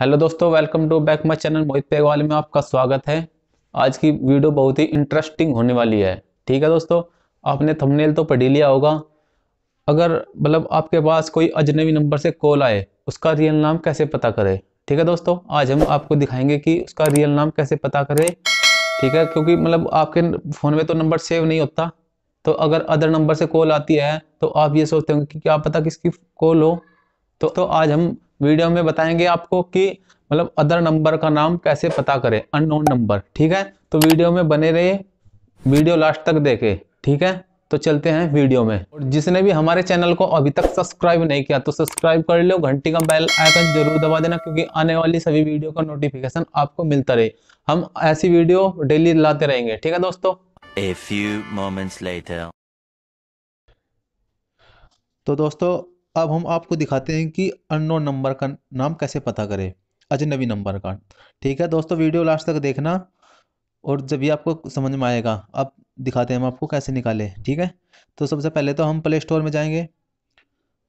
hello दोस्तों welcome to back my channel Mohit Pegwal में आपका स्वागत है आज की वीडियो बहुत ही इंटरेस्टिंग होने वाली है ठीक है दोस्तों आपने थंबनेल तो पढ़ी लिया होगा अगर मतलब आपके पास कोई अजनबी नंबर से कॉल आए उसका रियल नाम कैसे पता करें ठीक है दोस्तों आज हम आपको दिखाएंगे कि उसका रियल नाम कैसे पता करें ठीक है क्योंकि मतलब आपके फ़ोन में तो नंबर सेव नहीं होता तो अगर अदर नंबर से कॉल आती है तो आप ये सोचते होंगे कि क्या पता किसकी कॉल हो तो, तो आज हम वीडियो में बताएंगे आपको कि मतलब अदर नंबर का नाम कैसे पता करें अननोन नंबर ठीक है तो वीडियो में बने रहिए वीडियो लास्ट तक देखे ठीक है तो चलते हैं वीडियो में और जिसने भी हमारे चैनल को अभी तक सब्सक्राइब नहीं किया तो सब्सक्राइब कर लो घंटी का बेल आइकन जरूर दबा देना क्योंकि आने वाली सभी वीडियो का नोटिफिकेशन आपको मिलता रहे हम ऐसी वीडियो डेली लाते रहेंगे ठीक है दोस्तों तो दोस्तों अब हम आपको दिखाते हैं कि अननोन नंबर का नाम कैसे पता करें अजनबी नंबर का ठीक है दोस्तों वीडियो लास्ट तक देखना और जब भी आपको समझ में आएगा अब दिखाते हैं हम आपको कैसे निकालें ठीक है तो सबसे पहले तो हम प्ले स्टोर में जाएंगे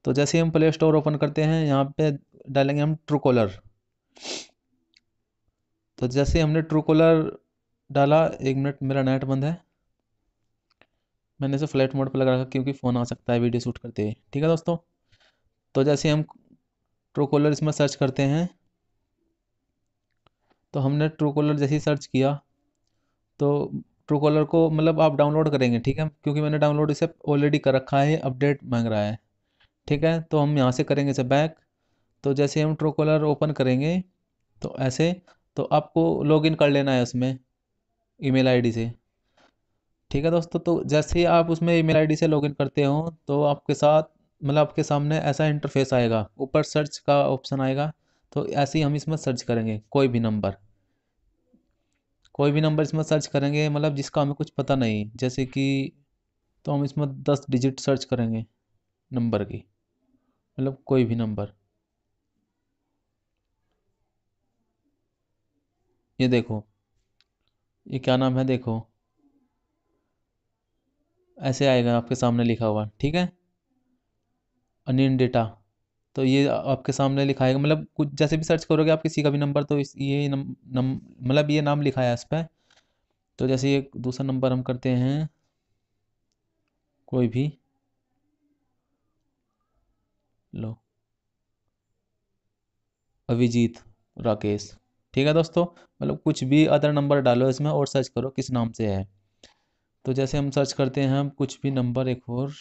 तो जैसे हम प्ले स्टोर ओपन करते हैं यहाँ पे डालेंगे हम ट्रू कॉलर तो जैसे हमने ट्रू कॉलर डाला एक मिनट मेरा नेट बंद है मैंने इसे फ्लैट मोड पर लगा रखा क्योंकि फ़ोन आ सकता है वीडियो शूट करते हुए ठीक है दोस्तों तो जैसे हम ट्रू कॉलर इसमें सर्च करते हैं तो हमने ट्रू कॉलर जैसे सर्च किया तो ट्रू कॉलर को मतलब आप डाउनलोड करेंगे ठीक है क्योंकि मैंने डाउनलोड इसे ऑलरेडी कर रखा है अपडेट मांग रहा है ठीक है तो हम यहाँ से करेंगे इसे बैक तो जैसे हम ट्रू कॉलर ओपन करेंगे तो ऐसे तो आपको लॉगिन कर लेना है उसमें ईमेल आईडी से ठीक है दोस्तों तो जैसे ही आप उसमें ईमेल आईडी से लॉगिन करते हो तो आपके साथ मतलब आपके सामने ऐसा इंटरफेस आएगा ऊपर सर्च का ऑप्शन आएगा तो ऐसे ही हम इसमें सर्च करेंगे कोई भी नंबर कोई भी नंबर इसमें सर्च करेंगे मतलब जिसका हमें कुछ पता नहीं जैसे कि तो हम इसमें दस डिजिट सर्च करेंगे नंबर की मतलब कोई भी नंबर ये देखो ये क्या नाम है देखो ऐसे आएगा आपके सामने लिखा हुआ ठीक है अनियन डेटा तो ये आपके सामने लिखाएगा मतलब कुछ जैसे भी सर्च करोगे आप किसी का भी नंबर तो इस ये नम मतलब ये नाम लिखा है इस पर तो जैसे ये दूसरा नंबर हम करते हैं कोई भी लो अभिजीत राकेश ठीक है दोस्तों मतलब कुछ भी अदर नंबर डालो इसमें और सर्च करो किस नाम से है तो जैसे हम सर्च करते हैं हम कुछ भी नंबर एक और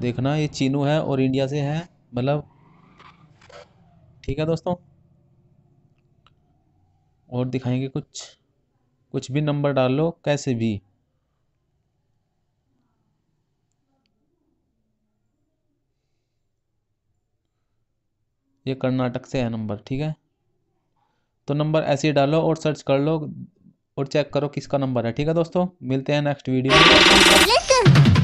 देखना ये चीनू है और इंडिया से है मतलब ठीक है दोस्तों और दिखाएंगे कुछ कुछ भी नंबर डाल लो कैसे भी ये कर्नाटक से है नंबर ठीक है तो नंबर ऐसे ही डालो और सर्च कर लो और चेक करो किसका नंबर है ठीक है दोस्तों मिलते हैं नेक्स्ट वीडियो में